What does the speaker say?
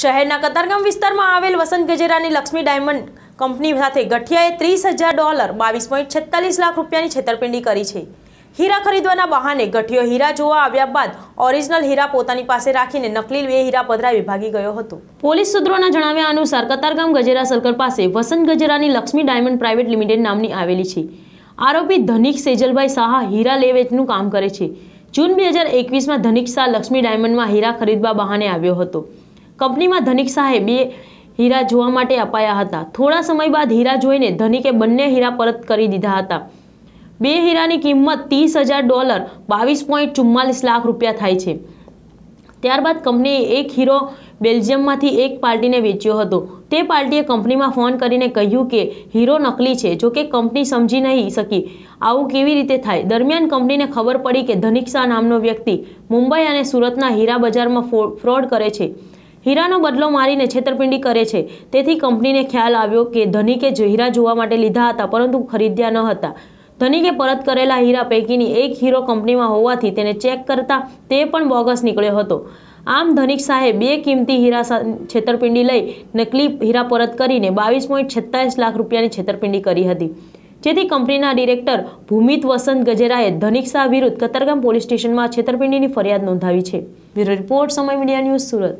શહેરના કતારગામ વિસ્તારમાં આવેલ વસંત ગજેરાની લક્ષ્મી ડાયમંડ કંપની સાથે ગઠિયાએ ત્રીસ હજાર ડોલર બાવીસ પોઈન્ટ છેતાલીસ લાખ રૂપિયાની છેતરપિંડી કરી છે હીરા ખરીદવાના બહાને ગઠિયો હીરા જોવા આવ્યા બાદ ઓરિજિનલ હીરા પોતાની પાસે રાખીને નકલી બે હીરા પધરાવી ભાગી ગયો હતો પોલીસ સૂત્રોના જણાવ્યા અનુસાર કતારગામ ગજેરા સર્કલ પાસે વસંત ગજરાની લક્ષ્મી ડાયમંડ પ્રાઇવેટ લિમિટેડ નામની આવેલી છે આરોપી ધનિક સેજલભાઈ શાહ હીરા લેવેચનું કામ કરે છે જૂન બે હજાર એકવીસમાં ધનિક શાહ લક્ષ્મી ડાયમંડમાં હીરા ખરીદવા બહાને આવ્યો હતો કંપનીમાં ધનિક શાહે બે હીરા જોવા માટે અપાયા હતા થોડા સમય બાદ હીરા જોઈને ધનિકે બંને હીરા પરત કરી દીધા હતા બે હીરાની કિંમત ત્રીસ હજાર ડોલર બાવીસ પોઈન્ટ ચુમ્માલીસ લાખ રૂપિયા થાય છે ત્યારબાદ કંપનીએ એક હીરો બેલ્જિયમમાંથી એક પાર્ટીને વેચ્યો હતો તે પાર્ટીએ કંપનીમાં ફોન કરીને કહ્યું કે હીરો નકલી છે જો કે કંપની સમજી નહીં શકી આવું કેવી રીતે થાય દરમિયાન કંપનીને ખબર પડી કે ધનિક શાહ નામનો વ્યક્તિ મુંબઈ અને સુરતના હીરા બજારમાં ફ્રોડ કરે છે હીરાનો બદલો મારીને છેતરપિંડી કરે છે તેથી કંપનીને ખ્યાલ આવ્યો કે ધનિકે હીરા જોવા માટે લીધા હતા પરંતુ ખરીદ્યા ન હતા ધનિકે પરત કરેલા હીરા પૈકીની એક હીરો કંપનીમાં હોવાથી તેને ચેક કરતા તે પણ બોગસ નીકળ્યો હતો આમ ધનિક શાહે બે કિંમતી હીરા છેતરપિંડી લઈ નકલી હીરા પરત કરીને બાવીસ પોઈન્ટ છત્તાલીસ લાખ રૂપિયાની છેતરપિંડી કરી હતી જેથી કંપનીના ડિરેક્ટર ભૂમિત વસંત ગજેરાએ ધનિક શાહ વિરુદ્ધ કતરગામ પોલીસ સ્ટેશનમાં છેતરપિંડીની ફરિયાદ નોંધાવી છે બ્યુરો રિપોર્ટ સમય મીડિયા ન્યૂઝ સુરત